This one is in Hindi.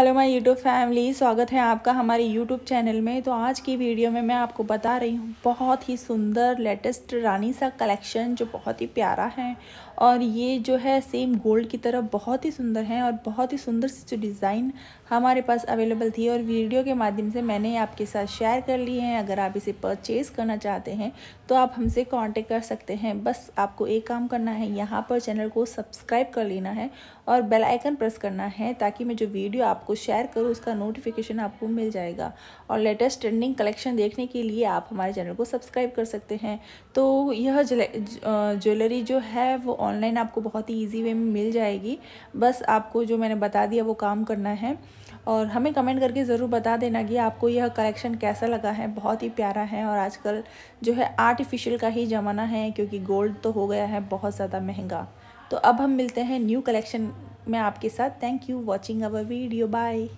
हेलो माय यूट्यूब फैमिली स्वागत है आपका हमारे यूट्यूब चैनल में तो आज की वीडियो में मैं आपको बता रही हूँ बहुत ही सुंदर लेटेस्ट रानी सा कलेक्शन जो बहुत ही प्यारा है और ये जो है सेम गोल्ड की तरह बहुत ही सुंदर है और बहुत ही सुंदर सी जो डिज़ाइन हमारे पास अवेलेबल थी और वीडियो के माध्यम से मैंने आपके साथ शेयर कर ली है अगर आप इसे परचेज़ करना चाहते हैं तो आप हमसे कॉन्टेक्ट कर सकते हैं बस आपको एक काम करना है यहाँ पर चैनल को सब्सक्राइब कर लेना है और बेलाइकन प्रेस करना है ताकि मैं जो वीडियो आपको आपको शेयर करूँ उसका नोटिफिकेशन आपको मिल जाएगा और लेटेस्ट ट्रेंडिंग कलेक्शन देखने के लिए आप हमारे चैनल को सब्सक्राइब कर सकते हैं तो यह ज्वेलरी जो है वो ऑनलाइन आपको बहुत ही ईजी वे में मिल जाएगी बस आपको जो मैंने बता दिया वो काम करना है और हमें कमेंट करके ज़रूर बता देना कि आपको यह कलेक्शन कैसा लगा है बहुत ही प्यारा है और आजकल जो है आर्टिफिशियल का ही ज़माना है क्योंकि गोल्ड तो हो गया है बहुत ज़्यादा महंगा तो अब हम मिलते हैं न्यू कलेक्शन मैं आपके साथ thank you watching our video bye